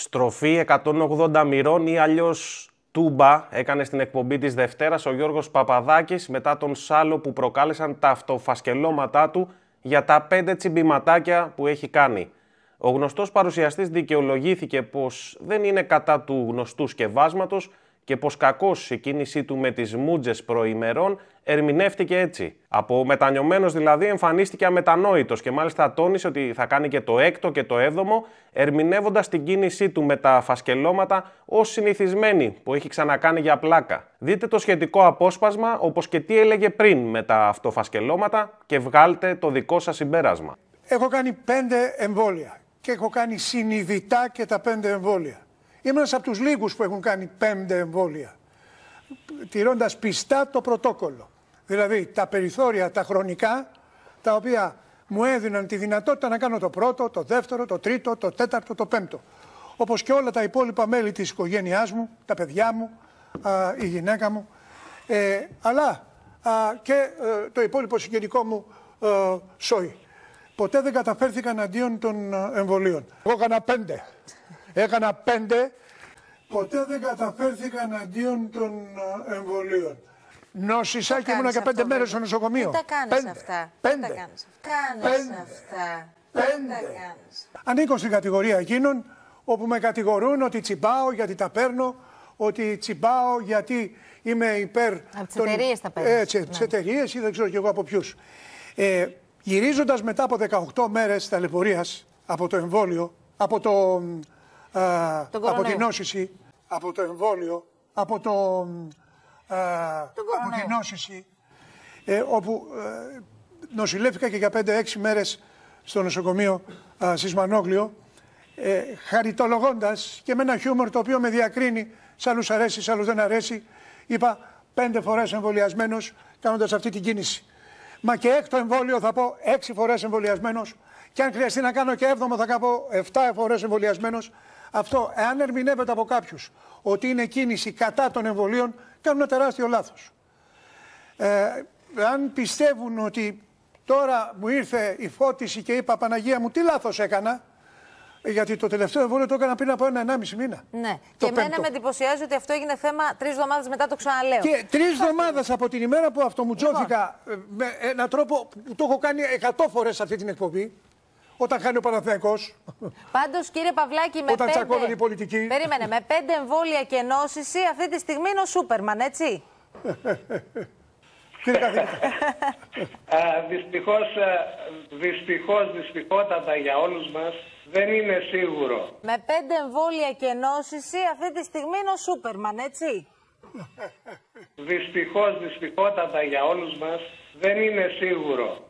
στροφή 180 μοιρών ή αλλιώς τούμπα έκανε στην εκπομπή της Δευτέρας ο Γιώργος Παπαδάκης μετά τον σάλο που προκάλεσαν τα αυτοφασκελώματά του για τα πέντε τσιμπηματάκια που έχει κάνει. Ο γνωστός παρουσιαστής δικαιολογήθηκε πως δεν είναι κατά του γνωστού σκευάσματος και πως κακώς η κίνησή του με τις μούτζες προημερών ερμηνεύτηκε έτσι. Από μετανιωμένος δηλαδή εμφανίστηκε αμετανόητος και μάλιστα τόνισε ότι θα κάνει και το έκτο και το έβδομο, ερμηνεύοντας την κίνησή του με τα φασκελώματα ως συνηθισμένη που έχει ξανακάνει για πλάκα. Δείτε το σχετικό απόσπασμα, όπως και τι έλεγε πριν με τα αυτοφασκελώματα και βγάλτε το δικό σας συμπέρασμα. Έχω κάνει πέντε εμβόλια και έχω κάνει συνειδητά και τα πέντε εμβόλια. Είμαι από τους λίγους που έχουν κάνει πέντε εμβόλια, τηρώντας πιστά το πρωτόκολλο. Δηλαδή τα περιθώρια, τα χρονικά, τα οποία μου έδιναν τη δυνατότητα να κάνω το πρώτο, το δεύτερο, το τρίτο, το τέταρτο, το πέμπτο. Όπως και όλα τα υπόλοιπα μέλη της οικογένειάς μου, τα παιδιά μου, η γυναίκα μου. Ε, αλλά α, και ε, το υπόλοιπο συγγενικό μου ε, σόι. Ποτέ δεν καταφέρθηκαν αντίον των ε, εμβολίων. Εγώ έκανα πέντε. Έκανα πέντε. Ποτέ δεν καταφέρθηκαν αντίον των ε, εμβολίων. Νόσησα και ήμουν 15 μέρε στο νοσοκομείο. Δεν τα κάνεις αυτά. Πέντε. Πέντε. αυτά. Πέντε. Ανήκω στην κατηγορία εκείνων όπου με κατηγορούν ότι τσιμπάω γιατί τα παίρνω, ότι τσιμπάω γιατί είμαι υπέρ. Από τις εταιρείες τα παίρνω. Ε, έτσι, τις ναι. εταιρείες ή δεν ξέρω κι εγώ από ποιους. Ε, Γυρίζοντας μετά από 18 μέρες ταλαιπωρίας από το εμβόλιο, από το. Α, από την νόσηση, από το εμβόλιο, από το από ναι. ε, όπου ε, νοσηλεύτηκα και για 5-6 μέρες στο νοσοκομείο ε, Σισμανόγλιο, ε, χαριτολογώντας και με ένα χιούμορ το οποίο με διακρίνει, σ' άλλους αρέσει, σ' άλλους δεν αρέσει, είπα πέντε φορές εμβολιασμένος κάνοντας αυτή την κίνηση. Μα και έκτο εμβόλιο θα πω έξι φορές εμβολιασμένος και αν χρειαστεί να κάνω και έβδομο θα κάνω 7 φορές εμβολιασμένος αυτό, εάν ερμηνεύεται από κάποιους ότι είναι κίνηση κατά των εμβολίων, κάνουν ένα τεράστιο λάθος. Ε, αν πιστεύουν ότι τώρα μου ήρθε η φώτιση και είπα Παναγία μου, τι λάθος έκανα. Γιατί το τελευταίο εμβόλιο το έκανα πριν από ένα-ενάμιση μήνα. Ναι. Το και εμένα με εντυπωσιάζει ότι αυτό έγινε θέμα τρεις εβδομάδες μετά, το ξαναλέω. Και τρεις εβδομάδες από την ημέρα που αυτομουτζώθηκα λοιπόν. Ε, με έναν τρόπο που το έχω κάνει εκατό φορές αυτή την εκπομπή όταν χάνει ο Παναθέκο. Πάντως, κύριε Παυλάκη, με όταν πέντε... η πολιτική. Περίμενε, με πέντε εμβόλια και νόσηση αυτή τη στιγμή είναι ο Σούπερμαν, έτσι. Κύριε καθηγητά. Ε, Δυστυχώς, ε, δυστυχότατα για όλους μας, δεν είναι σίγουρο. Με πέντε εμβόλια και νόσηση αυτή τη στιγμή είναι ο Σούπερμαν, έτσι. Δυστυχώς, δυστυχότατα για όλους μας, δεν είναι σίγουρο.